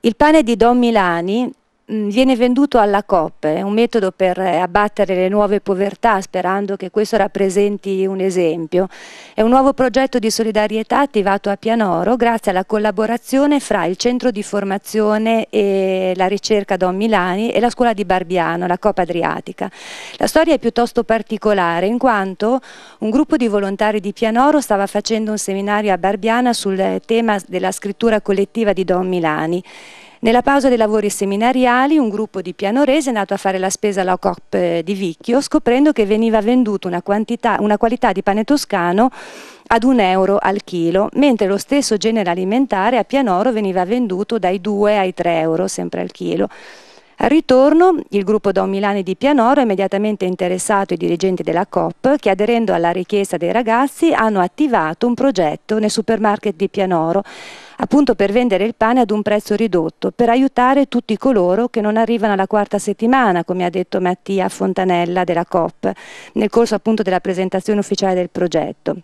Il pane di Don Milani Mm, viene venduto alla COP, è un metodo per eh, abbattere le nuove povertà, sperando che questo rappresenti un esempio. È un nuovo progetto di solidarietà attivato a Pianoro grazie alla collaborazione fra il centro di formazione e la ricerca Don Milani e la scuola di Barbiano, la COP Adriatica. La storia è piuttosto particolare in quanto un gruppo di volontari di Pianoro stava facendo un seminario a Barbiana sul eh, tema della scrittura collettiva di Don Milani nella pausa dei lavori seminariali un gruppo di pianorese è nato a fare la spesa alla COP eh, di Vicchio scoprendo che veniva venduta una, una, qualità di pane toscano ad un euro al chilo, mentre lo stesso genere alimentare a Pianoro veniva venduto dai 2 ai 3 euro sempre al chilo. Al ritorno il gruppo Don Milani di Pianoro ha immediatamente interessato i dirigenti della COP che aderendo alla richiesta dei ragazzi hanno attivato un progetto nel supermarket di Pianoro appunto per vendere il pane ad un prezzo ridotto, per aiutare tutti coloro che non arrivano alla quarta settimana, come ha detto Mattia Fontanella della COP, nel corso appunto della presentazione ufficiale del progetto.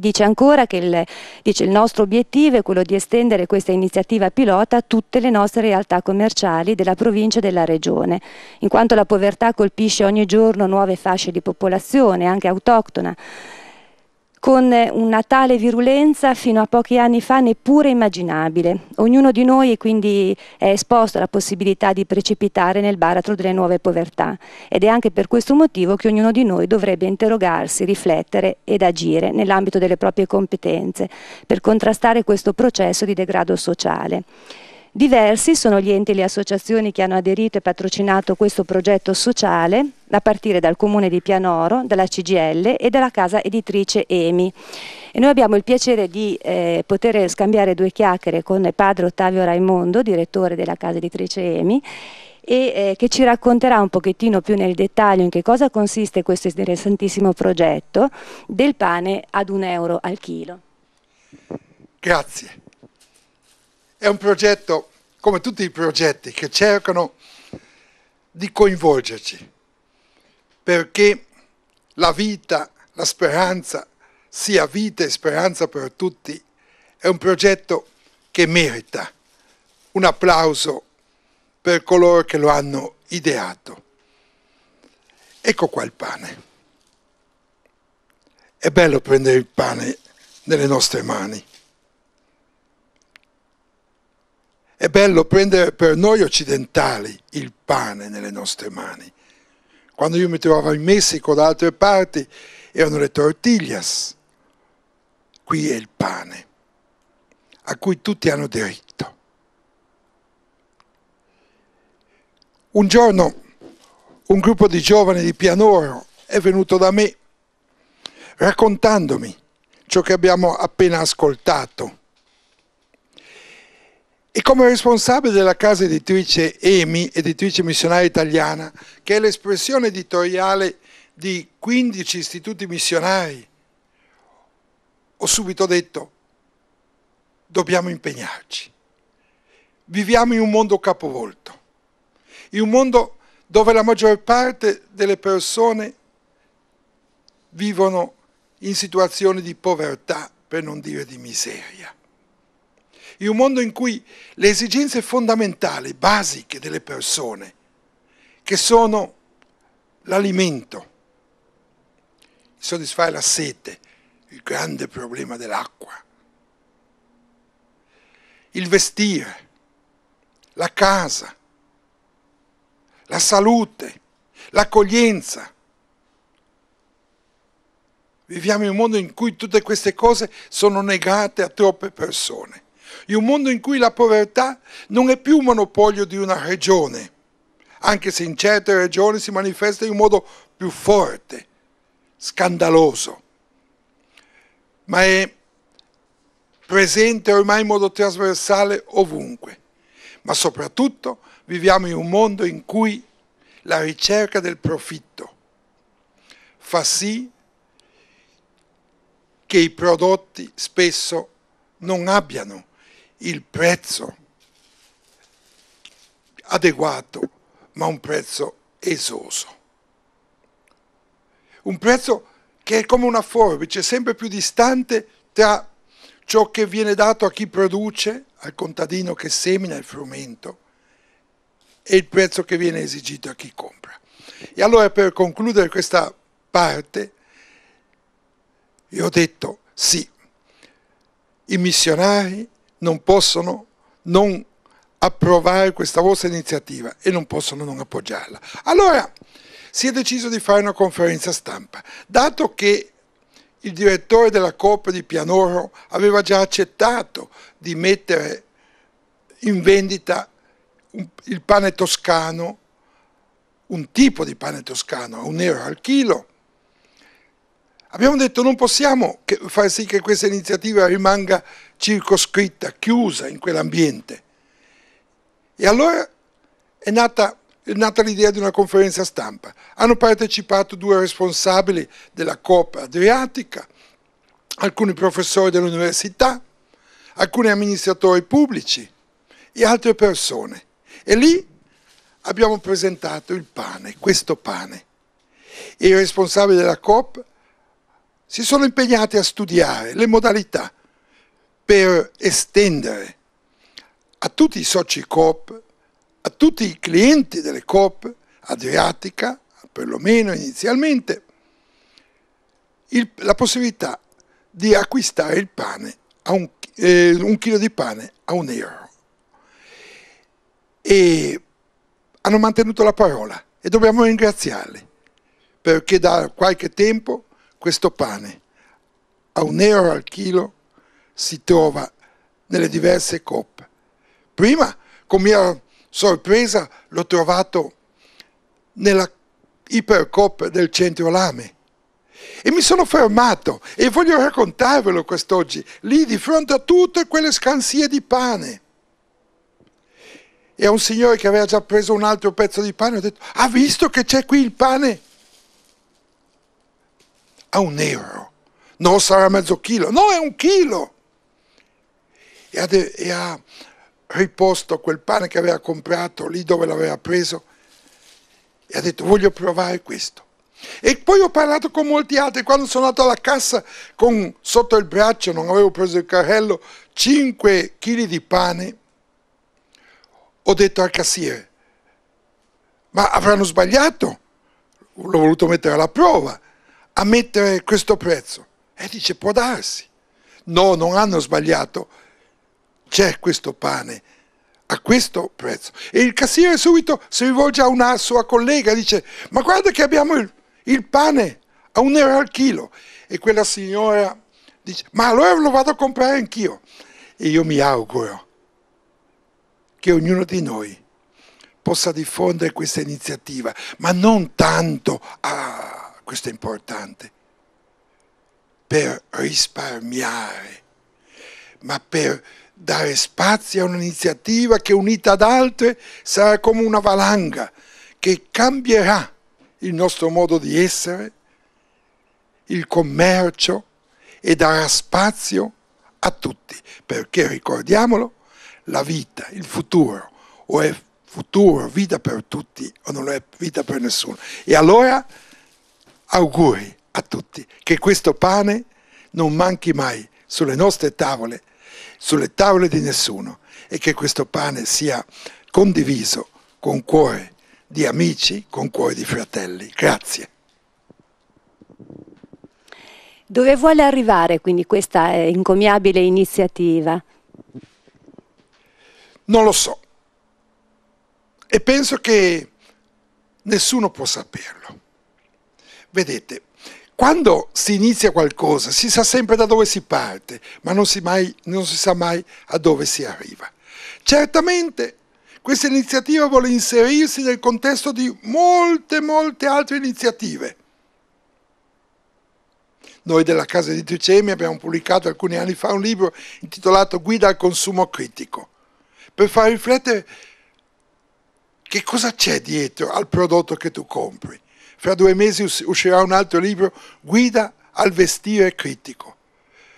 Dice ancora che il, dice, il, nostro obiettivo è quello di estendere questa iniziativa pilota a tutte le nostre realtà commerciali della provincia e della regione, in quanto la povertà colpisce ogni giorno nuove fasce di popolazione, anche autoctona con una tale virulenza fino a pochi anni fa neppure immaginabile. Ognuno di noi quindi è esposto alla possibilità di precipitare nel baratro delle nuove povertà ed è anche per questo motivo che ognuno di noi dovrebbe interrogarsi, riflettere ed agire nell'ambito delle proprie competenze per contrastare questo processo di degrado sociale. Diversi sono gli enti e le associazioni che hanno aderito e patrocinato questo progetto sociale, a partire dal Comune di Pianoro, dalla CGL e dalla casa editrice EMI. E noi abbiamo il piacere di eh, poter scambiare due chiacchiere con padre Ottavio Raimondo, direttore della casa editrice EMI, e eh, che ci racconterà un pochettino più nel dettaglio in che cosa consiste questo interessantissimo progetto del pane ad un euro al chilo. Grazie. È un progetto, come tutti i progetti, che cercano di coinvolgerci, perché la vita, la speranza, sia vita e speranza per tutti, è un progetto che merita un applauso per coloro che lo hanno ideato. Ecco qua il pane. È bello prendere il pane nelle nostre mani. È bello prendere per noi occidentali il pane nelle nostre mani. Quando io mi trovavo in Messico, da altre parti, erano le tortillas. Qui è il pane, a cui tutti hanno diritto. Un giorno un gruppo di giovani di Pianoro è venuto da me raccontandomi ciò che abbiamo appena ascoltato e come responsabile della casa editrice EMI, editrice missionaria italiana, che è l'espressione editoriale di 15 istituti missionari, ho subito detto, dobbiamo impegnarci. Viviamo in un mondo capovolto, in un mondo dove la maggior parte delle persone vivono in situazioni di povertà, per non dire di miseria in un mondo in cui le esigenze fondamentali, basiche delle persone, che sono l'alimento, soddisfare la sete, il grande problema dell'acqua, il vestire, la casa, la salute, l'accoglienza. Viviamo in un mondo in cui tutte queste cose sono negate a troppe persone in un mondo in cui la povertà non è più un monopolio di una regione, anche se in certe regioni si manifesta in un modo più forte, scandaloso, ma è presente ormai in modo trasversale ovunque. Ma soprattutto viviamo in un mondo in cui la ricerca del profitto fa sì che i prodotti spesso non abbiano il prezzo adeguato, ma un prezzo esoso. Un prezzo che è come una forbice, sempre più distante tra ciò che viene dato a chi produce, al contadino che semina il frumento, e il prezzo che viene esigito a chi compra. E allora per concludere questa parte, io ho detto sì, i missionari non possono non approvare questa vostra iniziativa e non possono non appoggiarla. Allora si è deciso di fare una conferenza stampa, dato che il direttore della Coppa di Pianoro aveva già accettato di mettere in vendita il pane toscano, un tipo di pane toscano un euro al chilo, Abbiamo detto non possiamo far sì che questa iniziativa rimanga circoscritta, chiusa in quell'ambiente. E allora è nata, è nata l'idea di una conferenza stampa. Hanno partecipato due responsabili della Coppa Adriatica, alcuni professori dell'università, alcuni amministratori pubblici e altre persone. E lì abbiamo presentato il pane, questo pane. E i responsabili della COP si sono impegnati a studiare le modalità per estendere a tutti i soci Coop, a tutti i clienti delle Coop Adriatica, perlomeno inizialmente, il, la possibilità di acquistare il pane a un, eh, un chilo di pane a un euro. E hanno mantenuto la parola e dobbiamo ringraziarli perché da qualche tempo questo pane a un euro al chilo si trova nelle diverse coppe. Prima, con mia sorpresa, l'ho trovato nella ipercoppa del centro Lame. E mi sono fermato e voglio raccontarvelo quest'oggi, lì di fronte a tutte quelle scansie di pane. E a un signore che aveva già preso un altro pezzo di pane, ho detto, ha visto che c'è qui il pane? a un euro, non sarà mezzo chilo, no, è un chilo. E ha, de- e ha riposto quel pane che aveva comprato lì dove l'aveva preso e ha detto voglio provare questo. E poi ho parlato con molti altri, quando sono andato alla cassa con sotto il braccio, non avevo preso il carrello, 5 kg di pane, ho detto al cassiere, ma avranno sbagliato, l'ho voluto mettere alla prova a mettere questo prezzo? E dice può darsi. No, non hanno sbagliato. C'è questo pane a questo prezzo. E il cassiere subito si rivolge a una sua collega e dice ma guarda che abbiamo il, il pane a un euro al chilo. E quella signora dice ma allora lo vado a comprare anch'io. E io mi auguro che ognuno di noi possa diffondere questa iniziativa, ma non tanto a questo è importante, per risparmiare, ma per dare spazio a un'iniziativa che unita ad altre sarà come una valanga che cambierà il nostro modo di essere, il commercio e darà spazio a tutti, perché ricordiamolo, la vita, il futuro, o è futuro, vita per tutti, o non è vita per nessuno. E allora Auguri a tutti che questo pane non manchi mai sulle nostre tavole, sulle tavole di nessuno e che questo pane sia condiviso con cuore di amici, con cuore di fratelli. Grazie. Dove vuole arrivare quindi questa eh, incomiabile iniziativa? Non lo so e penso che nessuno può saperlo. Vedete, quando si inizia qualcosa si sa sempre da dove si parte, ma non si, mai, non si sa mai a dove si arriva. Certamente questa iniziativa vuole inserirsi nel contesto di molte, molte altre iniziative. Noi della casa editrice EMI abbiamo pubblicato alcuni anni fa un libro intitolato Guida al consumo critico, per far riflettere che cosa c'è dietro al prodotto che tu compri. Fra due mesi uscirà un altro libro, Guida al vestire critico.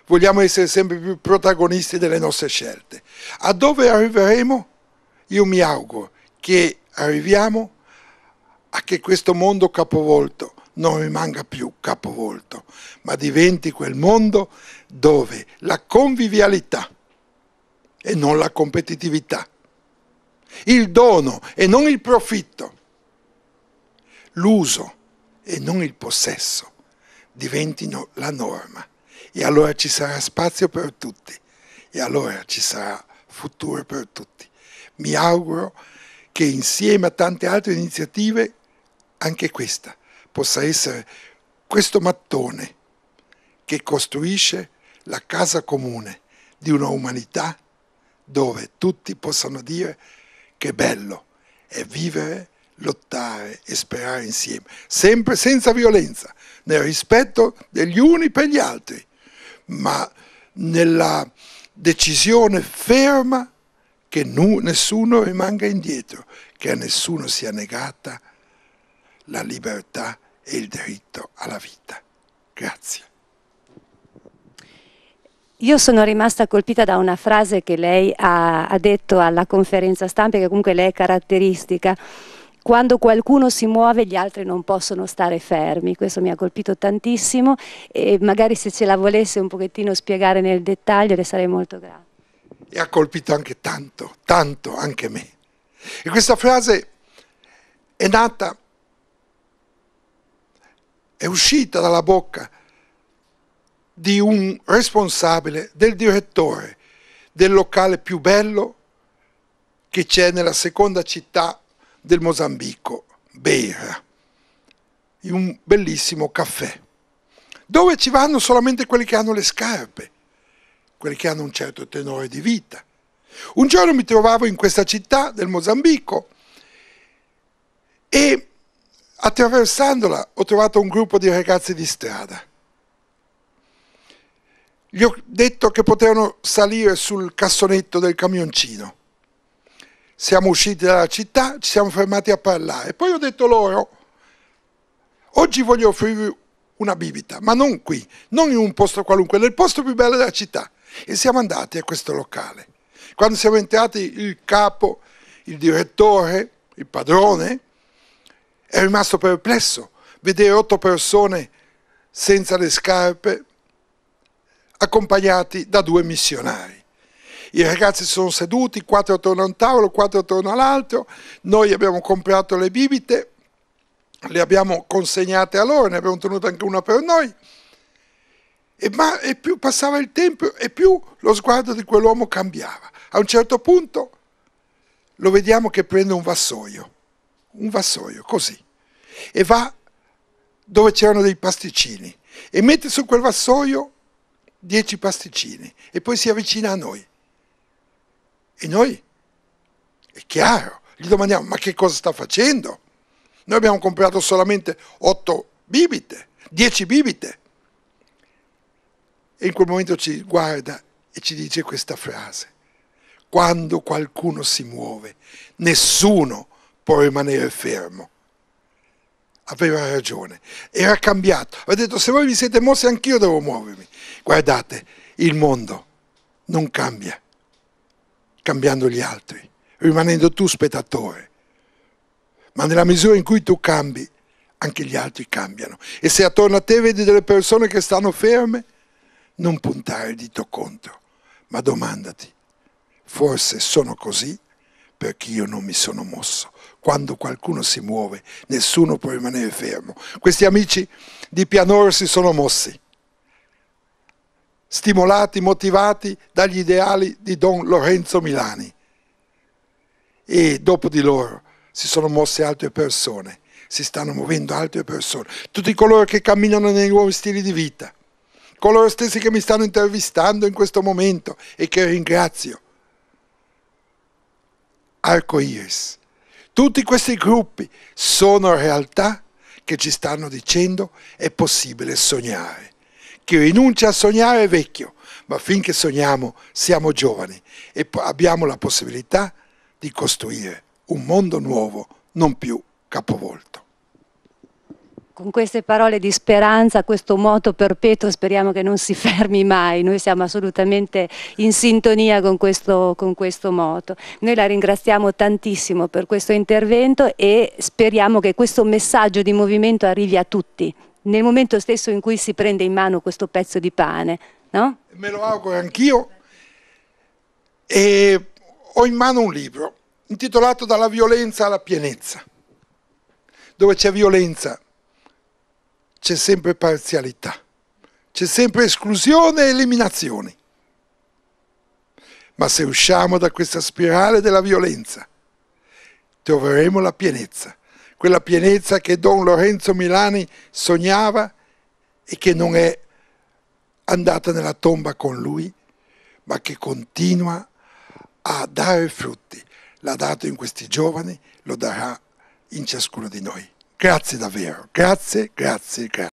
Vogliamo essere sempre più protagonisti delle nostre scelte. A dove arriveremo? Io mi auguro che arriviamo a che questo mondo capovolto non rimanga più capovolto, ma diventi quel mondo dove la convivialità e non la competitività, il dono e non il profitto, l'uso e non il possesso diventino la norma e allora ci sarà spazio per tutti e allora ci sarà futuro per tutti. Mi auguro che insieme a tante altre iniziative anche questa possa essere questo mattone che costruisce la casa comune di una umanità dove tutti possano dire che bello è vivere lottare e sperare insieme, sempre senza violenza, nel rispetto degli uni per gli altri, ma nella decisione ferma che nessuno rimanga indietro, che a nessuno sia negata la libertà e il diritto alla vita. Grazie. Io sono rimasta colpita da una frase che lei ha, ha detto alla conferenza stampa, che comunque lei è caratteristica quando qualcuno si muove gli altri non possono stare fermi, questo mi ha colpito tantissimo e magari se ce la volesse un pochettino spiegare nel dettaglio le sarei molto grata. E ha colpito anche tanto, tanto anche me. E questa frase è nata, è uscita dalla bocca di un responsabile, del direttore del locale più bello che c'è nella seconda città del Mozambico, Beira, in un bellissimo caffè, dove ci vanno solamente quelli che hanno le scarpe, quelli che hanno un certo tenore di vita. Un giorno mi trovavo in questa città del Mozambico e attraversandola ho trovato un gruppo di ragazzi di strada. Gli ho detto che potevano salire sul cassonetto del camioncino siamo usciti dalla città, ci siamo fermati a parlare. Poi ho detto loro, oggi voglio offrirvi una bibita, ma non qui, non in un posto qualunque, nel posto più bello della città. E siamo andati a questo locale. Quando siamo entrati il capo, il direttore, il padrone, è rimasto perplesso vedere otto persone senza le scarpe accompagnati da due missionari i ragazzi sono seduti, quattro attorno a un tavolo, quattro attorno all'altro, noi abbiamo comprato le bibite, le abbiamo consegnate a loro, ne abbiamo tenuta anche una per noi. E, ma, e più passava il tempo e più lo sguardo di quell'uomo cambiava. A un certo punto lo vediamo che prende un vassoio, un vassoio così, e va dove c'erano dei pasticcini e mette su quel vassoio dieci pasticcini e poi si avvicina a noi. E noi, è chiaro, gli domandiamo, ma che cosa sta facendo? Noi abbiamo comprato solamente 8 bibite, 10 bibite. E in quel momento ci guarda e ci dice questa frase. Quando qualcuno si muove, nessuno può rimanere fermo. Aveva ragione, era cambiato. Aveva detto, se voi vi siete mossi, anch'io devo muovermi. Guardate, il mondo non cambia cambiando gli altri, rimanendo tu spettatore. Ma nella misura in cui tu cambi, anche gli altri cambiano. E se attorno a te vedi delle persone che stanno ferme, non puntare il dito contro, ma domandati, forse sono così perché io non mi sono mosso. Quando qualcuno si muove, nessuno può rimanere fermo. Questi amici di Pianoro si sono mossi stimolati, motivati dagli ideali di Don Lorenzo Milani. E dopo di loro si sono mosse altre persone, si stanno muovendo altre persone, tutti coloro che camminano nei nuovi stili di vita, coloro stessi che mi stanno intervistando in questo momento e che ringrazio. Arco Iris. Tutti questi gruppi sono realtà che ci stanno dicendo è possibile sognare che rinuncia a sognare è vecchio, ma finché sogniamo siamo giovani e abbiamo la possibilità di costruire un mondo nuovo, non più capovolto. Con queste parole di speranza, questo moto perpetuo speriamo che non si fermi mai, noi siamo assolutamente in sintonia con questo, con questo moto. Noi la ringraziamo tantissimo per questo intervento e speriamo che questo messaggio di movimento arrivi a tutti nel momento stesso in cui si prende in mano questo pezzo di pane, no? Me lo auguro anch'io. E ho in mano un libro intitolato Dalla violenza alla pienezza, dove c'è violenza, c'è sempre parzialità, c'è sempre esclusione e eliminazione. Ma se usciamo da questa spirale della violenza, troveremo la pienezza quella pienezza che Don Lorenzo Milani sognava e che non è andata nella tomba con lui, ma che continua a dare frutti. L'ha dato in questi giovani, lo darà in ciascuno di noi. Grazie davvero, grazie, grazie, grazie.